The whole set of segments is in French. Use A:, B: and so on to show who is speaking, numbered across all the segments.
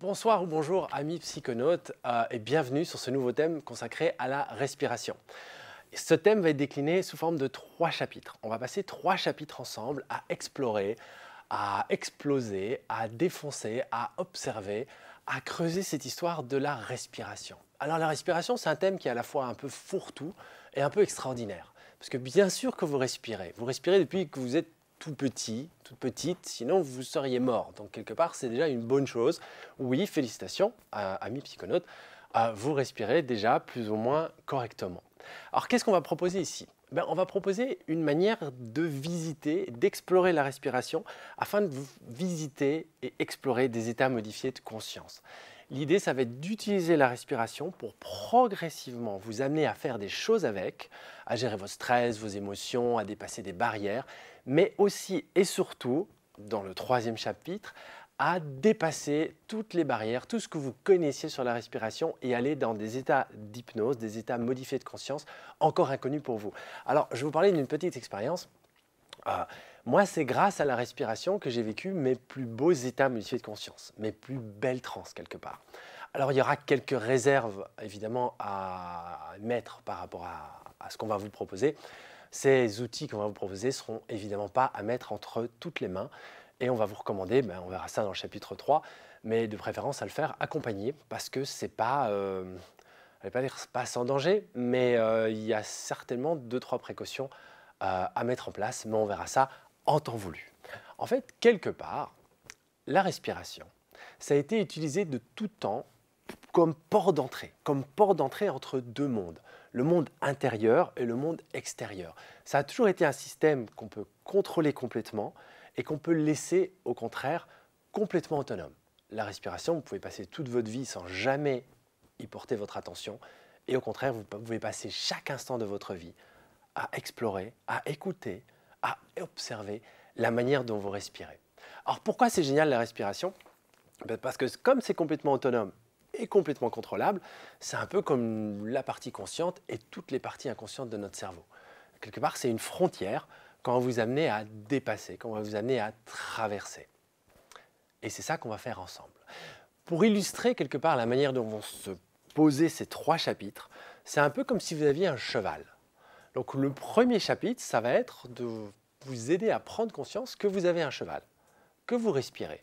A: Bonsoir ou bonjour amis psychonautes euh, et bienvenue sur ce nouveau thème consacré à la respiration. Ce thème va être décliné sous forme de trois chapitres. On va passer trois chapitres ensemble à explorer, à exploser, à défoncer, à observer, à creuser cette histoire de la respiration. Alors la respiration, c'est un thème qui est à la fois un peu fourre-tout et un peu extraordinaire. Parce que bien sûr que vous respirez. Vous respirez depuis que vous êtes tout petit, toute petite, sinon vous seriez mort. Donc quelque part, c'est déjà une bonne chose. Oui, félicitations, à, euh, amis psychonautes, euh, vous respirez déjà plus ou moins correctement. Alors qu'est-ce qu'on va proposer ici ben, on va proposer une manière de visiter, d'explorer la respiration afin de visiter et explorer des états modifiés de conscience. L'idée, ça va être d'utiliser la respiration pour progressivement vous amener à faire des choses avec, à gérer vos stress, vos émotions, à dépasser des barrières, mais aussi et surtout, dans le troisième chapitre, à dépasser toutes les barrières, tout ce que vous connaissiez sur la respiration et aller dans des états d'hypnose, des états modifiés de conscience encore inconnus pour vous. Alors, je vais vous parler d'une petite expérience. Euh, moi, c'est grâce à la respiration que j'ai vécu mes plus beaux états modifiés de conscience, mes plus belles trans quelque part. Alors, il y aura quelques réserves, évidemment, à mettre par rapport à, ce qu'on va vous proposer. Ces outils qu'on va vous proposer seront évidemment pas à mettre entre toutes les mains. Et on va vous recommander, ben, on verra ça dans le chapitre 3, mais de préférence à le faire accompagné, parce que c'est pas... Euh, pas dire pas sans danger, mais euh, il y a certainement deux, trois précautions euh, à mettre en place, mais on verra ça en temps voulu. En fait, quelque part, la respiration, ça a été utilisé de tout temps comme port d'entrée, comme port d'entrée entre deux mondes, le monde intérieur et le monde extérieur. Ça a toujours été un système qu'on peut contrôler complètement et qu'on peut laisser, au contraire, complètement autonome. La respiration, vous pouvez passer toute votre vie sans jamais y porter votre attention, et au contraire, vous pouvez passer chaque instant de votre vie à explorer, à écouter, à observer la manière dont vous respirez. Alors pourquoi c'est génial la respiration ben, Parce que comme c'est complètement autonome et complètement contrôlable, c'est un peu comme la partie consciente et toutes les parties inconscientes de notre cerveau. Quelque part, c'est une frontière qu'on va vous amener à dépasser, qu'on va vous amener à traverser. Et c'est ça qu'on va faire ensemble. Pour illustrer quelque part la manière dont vont se poser ces trois chapitres, c'est un peu comme si vous aviez un cheval. Donc le premier chapitre, ça va être de vous aider à prendre conscience que vous avez un cheval, que vous respirez,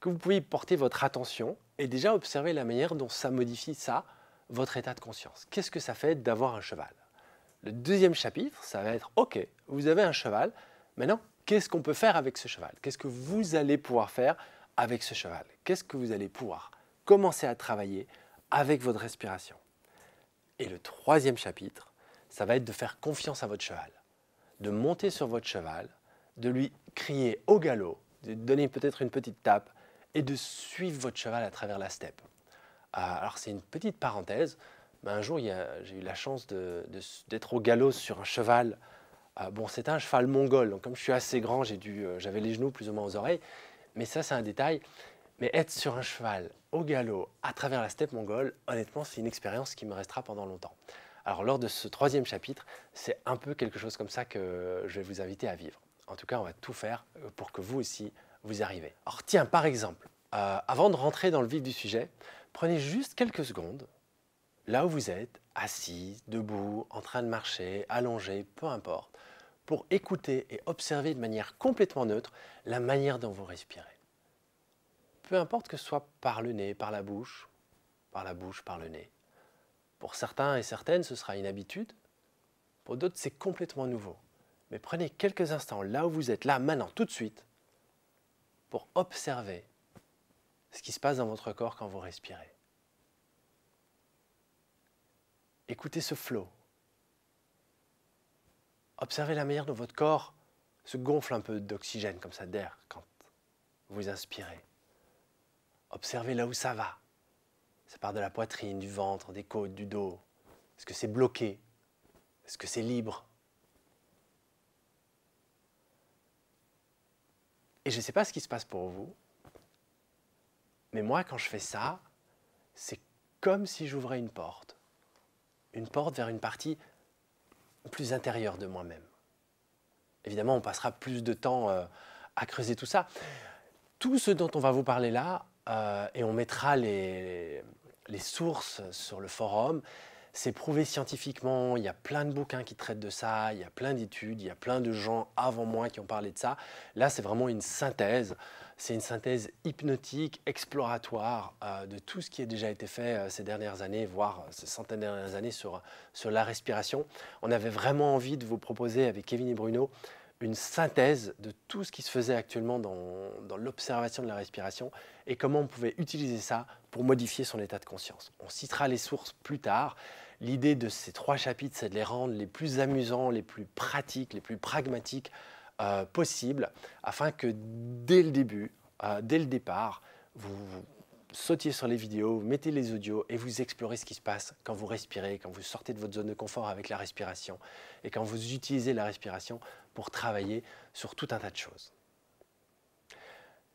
A: que vous pouvez porter votre attention et déjà observer la manière dont ça modifie ça, votre état de conscience. Qu'est-ce que ça fait d'avoir un cheval Le deuxième chapitre, ça va être, ok, vous avez un cheval, maintenant, qu'est-ce qu'on peut faire avec ce cheval Qu'est-ce que vous allez pouvoir faire avec ce cheval Qu'est-ce que vous allez pouvoir commencer à travailler avec votre respiration Et le troisième chapitre, ça va être de faire confiance à votre cheval, de monter sur votre cheval, de lui crier au galop, de donner peut-être une petite tape et de suivre votre cheval à travers la steppe. Ah, alors c'est une petite parenthèse, mais un jour j'ai eu la chance d'être au galop sur un cheval. Ah, bon, c'est un cheval mongol, donc comme je suis assez grand, euh, j'avais les genoux plus ou moins aux oreilles, mais ça c'est un détail. Mais être sur un cheval au galop à travers la steppe mongole, honnêtement, c'est une expérience qui me restera pendant longtemps. Alors lors de ce troisième chapitre, c'est un peu quelque chose comme ça que je vais vous inviter à vivre. En tout cas, on va tout faire euh, pour que vous aussi, vous arriviez. arrivez. Alors tiens, par exemple, euh, avant de rentrer dans le vif du sujet, prenez juste quelques secondes, là où vous êtes, assis, debout, en train de marcher, allongé, peu importe, pour écouter et observer de manière complètement neutre la manière dont vous respirez. Peu importe que ce soit par le nez, par la bouche, par la bouche, par le nez. Pour certains et certaines, ce sera une habitude. Pour d'autres, c'est complètement nouveau. Mais prenez quelques instants là où vous êtes, là, maintenant, tout de suite, pour observer ce qui se passe dans votre corps quand vous respirez. Écoutez ce flot. Observez la manière dont votre corps se gonfle un peu d'oxygène, comme ça, d'air, quand vous inspirez. Observez là où ça va. Ça part de la poitrine, du ventre, des côtes, du dos. Est-ce que c'est bloqué Est-ce que c'est libre Et je ne sais pas ce qui se passe pour vous, mais moi quand je fais ça, c'est comme si j'ouvrais une porte. Une porte vers une partie plus intérieure de moi-même. Évidemment, on passera plus de temps euh, à creuser tout ça. Tout ce dont on va vous parler là, euh, et on mettra les, sources sur le forum. C'est prouvé scientifiquement, il y a plein de bouquins qui traitent de ça, il y a plein d'études, il y a plein de gens avant moi qui ont parlé de ça. Là, c'est vraiment une synthèse, c'est une synthèse hypnotique, exploratoire euh, de tout ce qui a déjà été fait euh, ces dernières années, voire ces centaines d'années sur, sur la respiration. On avait vraiment envie de vous proposer avec Kevin et Bruno une synthèse de tout ce qui se faisait actuellement dans, l'observation de la respiration et comment on pouvait utiliser ça pour modifier son état de conscience. On citera les sources plus tard. L'idée de ces trois chapitres, c'est de les rendre les plus amusants, les plus pratiques, les plus pragmatiques euh, possibles, afin que dès le début, euh, dès le départ, vous, sautiez sur les vidéos, vous mettez les audios et vous explorez ce qui se passe quand vous respirez, quand vous sortez de votre zone de confort avec la respiration et quand vous utilisez la respiration pour travailler sur tout un tas de choses.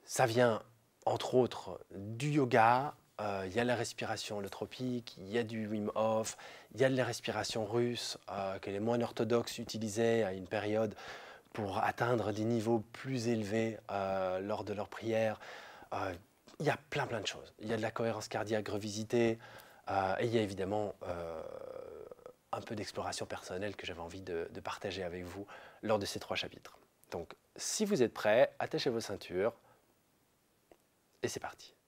A: Ça vient entre autres du yoga, euh, il y a la respiration holotropique, il y a du Wim Hof, il y a de la respiration russe euh, que les moines orthodoxes utilisaient à une période pour atteindre des niveaux plus élevés euh, lors de leurs prières. Euh, il y a plein plein de choses. Il y a de la cohérence cardiaque revisitée et il y a évidemment un peu d'exploration personnelle que j'avais envie de, partager avec vous lors de ces trois chapitres. Donc, si vous êtes prêts, attachez vos ceintures et c'est parti.